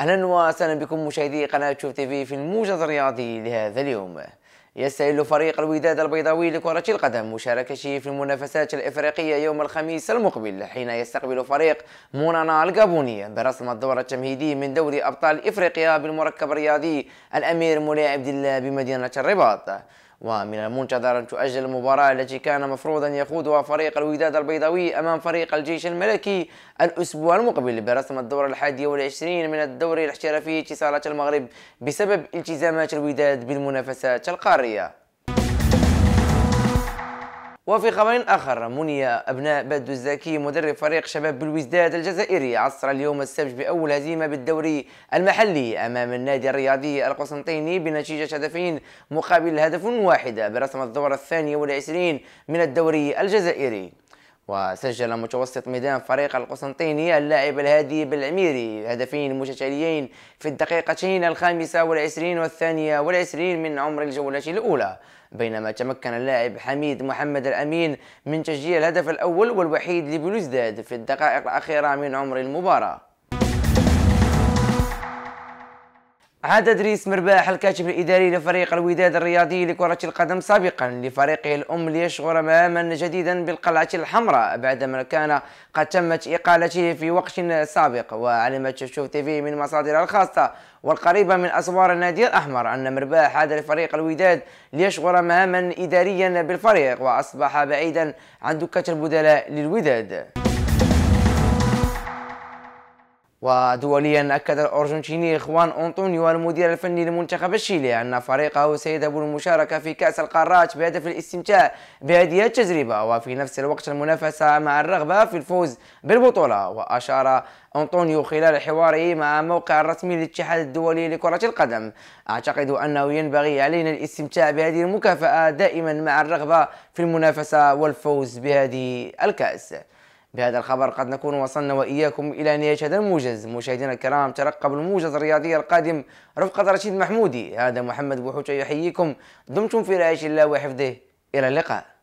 اهلا وسهلا بكم مشاهدي قناه شوف تي في في الموجز الرياضي لهذا اليوم يستهل فريق الوداد البيضاوي لكرة القدم مشاركته في المنافسات الإفريقية يوم الخميس المقبل حين يستقبل فريق مونانا الجابوني برسم الدور التمهيدي من دوري أبطال إفريقيا بالمركب الرياضي الأمير مولاي عبد الله بمدينة الرباط ومن المنتظر أن تؤجل المباراة التي كان مفروضا يخوضها فريق الوداد البيضاوي أمام فريق الجيش الملكي الأسبوع المقبل برسم الدور الحادي والعشرين من الدوري الاحترافي اتصالات المغرب بسبب التزامات الوداد بالمنافسات القارية وفي خبر آخر مني أبناء بدو الزاكي مدرب فريق شباب بالوزداد الجزائري عصر اليوم السبت بأول هزيمة بالدوري المحلي أمام النادي الرياضي القسنطيني بنتيجة هدفين مقابل هدف واحد برسم الدور الثاني والعشرين من الدوري الجزائري وسجل متوسط ميدان فريق القسنطينية اللاعب الهادي بالعميري هدفين متتاليين في الدقيقتين الخامسة والعشرين والثانية والعشرين من عمر الجولة الأولى بينما تمكن اللاعب حميد محمد الأمين من تسجيل الهدف الأول والوحيد لبلوزداد في الدقائق الأخيرة من عمر المباراة عاد ادريس مرباح الكاتب الإداري لفريق الوداد الرياضي لكرة القدم سابقا لفريقه الأم ليشغل مهاما جديدا بالقلعة الحمراء بعدما كان قد تمت إقالته في وقت سابق وعلمت شوف تيفي من مصادرها الخاصة والقريبة من أسوار النادي الأحمر أن مرباح عاد لفريق الوداد ليشغل مهاما إداريا بالفريق وأصبح بعيدا عن دكة البدلاء للوداد ودوليا أكد الأرجنتيني إخوان أنطونيو المدير الفني لمنتخب الشيلي أن فريقه سيذهب للمشاركة في كأس القارات بهدف الاستمتاع بهذه التجربة وفي نفس الوقت المنافسة مع الرغبة في الفوز بالبطولة وأشار أنطونيو خلال حواره مع موقع الرسمي للاتحاد الدولي لكرة القدم أعتقد أنه ينبغي علينا الاستمتاع بهذه المكافأة دائما مع الرغبة في المنافسة والفوز بهذه الكأس بهذا الخبر قد نكون وصلنا وإياكم إلى نهاية هذا الموجز مشاهدينا الكرام ترقبوا الموجز الرياضي القادم رفقة رشيد محمودي هذا محمد بوحوشة يحييكم دمتم في رعاية الله وحفظه إلى اللقاء